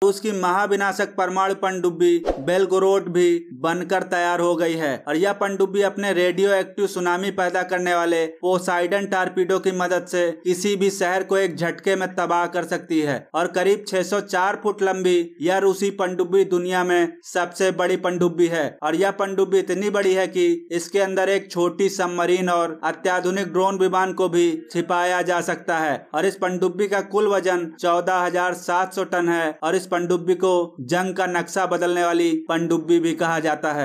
तो उसकी महाविनाशक परमाणु पनडुब्बी बेलगोरोट भी बनकर तैयार हो गई है और यह पनडुब्बी अपने रेडियो एक्टिव सुनामी पैदा करने वाले पोसाइडन टारपीडो की मदद से किसी भी शहर को एक झटके में तबाह कर सकती है और करीब 604 फुट लंबी यह रूसी पनडुब्बी दुनिया में सबसे बड़ी पनडुब्बी है और यह पनडुब्बी इतनी बड़ी है की इसके अंदर एक छोटी सबमरीन और अत्याधुनिक ड्रोन विमान को भी छिपाया जा सकता है और इस पनडुब्बी का कुल वजन चौदह टन है और इस इस पनडुब्बी को जंग का नक्शा बदलने वाली पनडुब्बी भी कहा जाता है